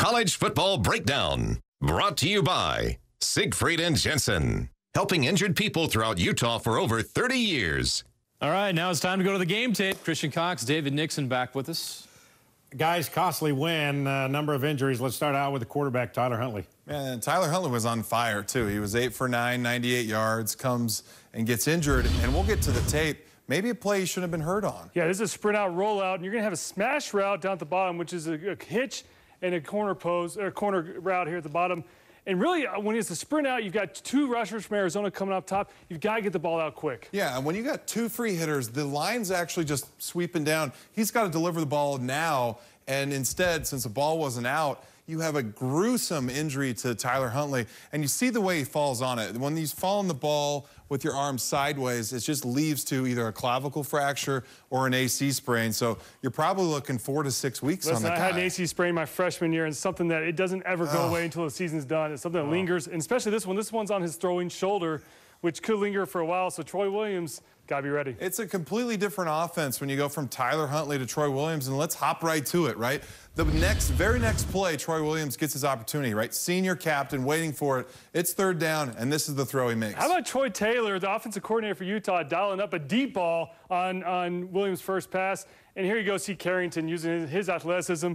College Football Breakdown, brought to you by Siegfried and Jensen, helping injured people throughout Utah for over 30 years. All right, now it's time to go to the game tape. Christian Cox, David Nixon back with us. Guys, costly win, uh, number of injuries. Let's start out with the quarterback, Tyler Huntley. Man, Tyler Huntley was on fire, too. He was 8 for 9, 98 yards, comes and gets injured. And we'll get to the tape maybe a play he shouldn't have been hurt on. Yeah, this is a sprint out rollout, and you're going to have a smash route down at the bottom, which is a, a hitch and a corner pose or corner route here at the bottom. And really, uh, when it's a sprint out, you've got two rushers from Arizona coming up top. You've got to get the ball out quick. Yeah, and when you got two free hitters, the line's actually just sweeping down. He's got to deliver the ball now, and instead, since the ball wasn't out, you have a gruesome injury to Tyler Huntley. And you see the way he falls on it. When he's falling the ball with your arm sideways, it just leads to either a clavicle fracture or an AC sprain. So you're probably looking four to six weeks Listen, on the I guy. had an AC sprain my freshman year, and something that it doesn't ever go Ugh. away until the season's done. It's something that Ugh. lingers, and especially this one. This one's on his throwing shoulder which could linger for a while. So Troy Williams got to be ready. It's a completely different offense when you go from Tyler Huntley to Troy Williams, and let's hop right to it, right? The next, very next play, Troy Williams gets his opportunity, right? Senior captain waiting for it. It's third down, and this is the throw he makes. How about Troy Taylor, the offensive coordinator for Utah, dialing up a deep ball on, on Williams' first pass? And here you go, see Carrington using his athleticism.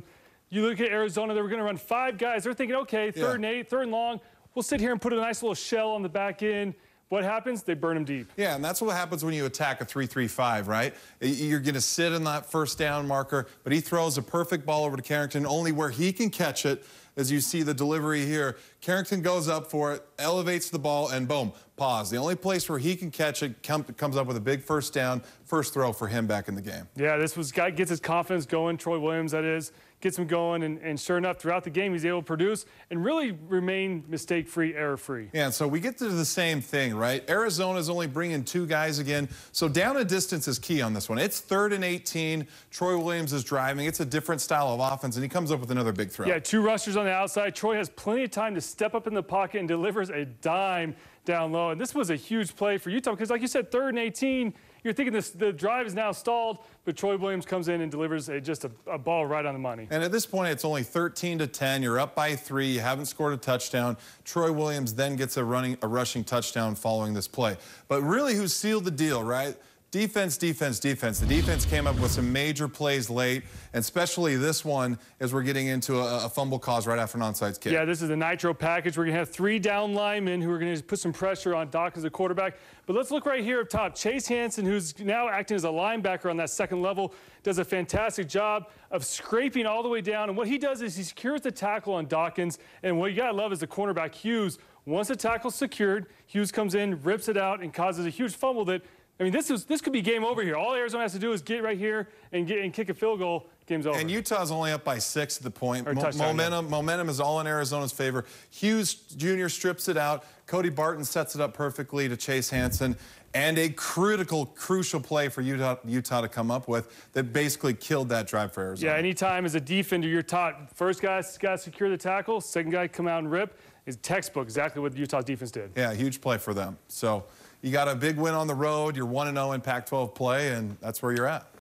You look at Arizona, they were going to run five guys. They're thinking, okay, third yeah. and eight, third and long. We'll sit here and put a nice little shell on the back end what happens? They burn them deep. Yeah, and that's what happens when you attack a 3-3-5, right? You're going to sit in that first down marker, but he throws a perfect ball over to Carrington, only where he can catch it as you see the delivery here. Carrington goes up for it, elevates the ball, and boom, pause. The only place where he can catch it comes up with a big first down, first throw for him back in the game. Yeah, this was guy gets his confidence going, Troy Williams, that is, gets him going, and, and sure enough, throughout the game, he's able to produce and really remain mistake free, error free. Yeah, so we get to the same thing, right? Arizona's only bringing two guys again, so down a distance is key on this one. It's third and 18. Troy Williams is driving. It's a different style of offense, and he comes up with another big throw. Yeah, two rushers on on the outside. Troy has plenty of time to step up in the pocket and delivers a dime down low. And this was a huge play for Utah because, like you said, third and 18, you're thinking this, the drive is now stalled, but Troy Williams comes in and delivers a, just a, a, ball right on the money. And at this point, it's only 13 to 10. You're up by three. You haven't scored a touchdown. Troy Williams then gets a running, a rushing touchdown following this play. But really, who sealed the deal, right? Defense, defense, defense. The defense came up with some major plays late, and especially this one as we're getting into a, a fumble cause right after an onside kick. Yeah, this is the nitro package. We're going to have three down linemen who are going to put some pressure on Doc as a quarterback. But let's look right here up top. Chase Hansen, who's now acting as a linebacker on that second level, does a fantastic job of scraping all the way down. And what he does is he secures the tackle on Dawkins. And what you got to love is the cornerback, Hughes. Once the tackle's secured, Hughes comes in, rips it out, and causes a huge fumble that I mean, this, is, this could be game over here. All Arizona has to do is get right here and, get, and kick a field goal. Game's over. And Utah's only up by six at the point. Mo momentum, yeah. momentum is all in Arizona's favor. Hughes Jr. strips it out. Cody Barton sets it up perfectly to Chase Hansen. And a critical, crucial play for Utah, Utah to come up with that basically killed that drive for Arizona. Yeah, anytime as a defender, you're taught first guy guy's got to secure the tackle, second guy come out and rip is textbook exactly what Utah's defense did. Yeah, huge play for them. So you got a big win on the road. You're 1 0 in Pac 12 play, and that's where you're at.